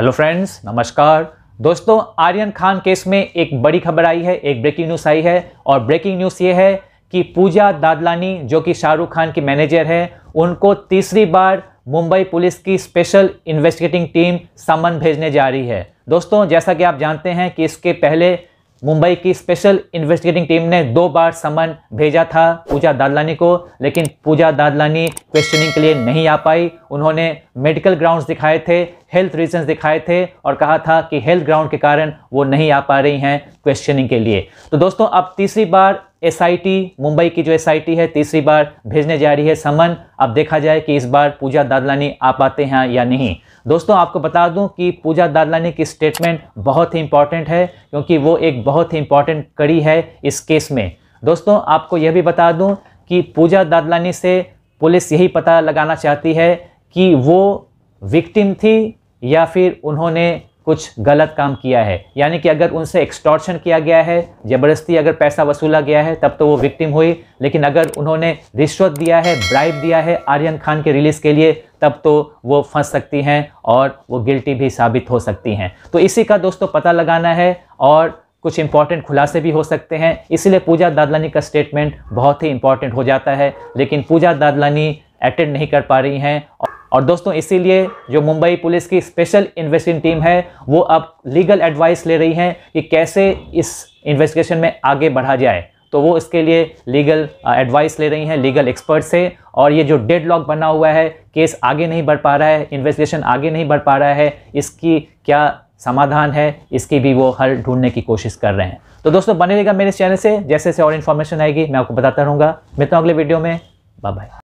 hello friends नमस्कार दोस्तों Aryan Khan case में एक बड़ी खबर आई है एक ब्रेकिंग न्यूज़ आई है और ब्रेकिंग न्यूज़ ये है कि पूजा दादलानी जो कि शाहरुख खान की मैनेजर है उनको तीसरी बार मुंबई पुलिस की स्पेशल इन्वेस्टिगेटिंग टीम समन भेजने जा रही है दोस्तों जैसा कि आप जानते हैं कि इसके पहले मुंबई की स्पेशल इन्वेस्टिगेटिंग टीम ने दो बार समन भेजा था पूजा दादलानी को लेकिन पूजा दादलानी क्वेश्चनिंग के लिए नहीं आ पाई उन्होंने मेडिकल ग्राउंड्स दिखाए थे हेल्थ रीजंस दिखाए थे और कहा था कि हेल्थ ग्राउंड के कारण वो नहीं आ पा रही हैं क्वेश्चनिंग के लिए तो दोस्तों अब तीसरी बार एसआईटी मुंबई की जो एसआईटी है तीसरी बार भेजने जा रही है समन अब देखा जाए कि इस बार पूजा दादलानी आ पाते हैं या नहीं दोस्तों आपको बता दूं कि पूजा दादलानी की स्टेटमेंट बहुत ही इंपॉर्टेंट है क्योंकि वो एक बहुत ही इंपॉर्टेंट कड़ी है इस केस में दोस्तों आपको यह भी बता दूँ कि पूजा दादलानी से पुलिस यही पता लगाना चाहती है कि वो विक्टिम थी या फिर उन्होंने कुछ गलत काम किया है यानी कि अगर उनसे एक्सटॉर्शन किया गया है ज़बरदस्ती अगर पैसा वसूला गया है तब तो वो विक्टिम हुई लेकिन अगर उन्होंने रिश्वत दिया है ब्राइब दिया है आर्यन खान के रिलीज़ के लिए तब तो वो फंस सकती हैं और वो गिल्टी भी साबित हो सकती हैं तो इसी का दोस्तों पता लगाना है और कुछ इंपॉर्टेंट खुलासे भी हो सकते हैं इसलिए पूजा दादलानी का स्टेटमेंट बहुत ही इंपॉर्टेंट हो जाता है लेकिन पूजा दादलानी अटेंड नहीं कर पा रही हैं और और दोस्तों इसीलिए जो मुंबई पुलिस की स्पेशल इन्वेस्टिंग टीम है वो अब लीगल एडवाइस ले रही है कि कैसे इस इन्वेस्टिगेशन में आगे बढ़ा जाए तो वो इसके लिए लीगल एडवाइस uh, ले रही हैं लीगल एक्सपर्ट से और ये जो डेड लॉक बना हुआ है केस आगे नहीं बढ़ पा रहा है इन्वेस्टिगेशन आगे नहीं बढ़ पा रहा है इसकी क्या समाधान है इसकी भी वो हल ढूंढने की कोशिश कर रहे हैं तो दोस्तों बने रहेगा मेरे चैनल से जैसे जैसे और इन्फॉर्मेशन आएगी मैं आपको बताता रहूँगा मिलता हूँ अगले वीडियो में बाय बाय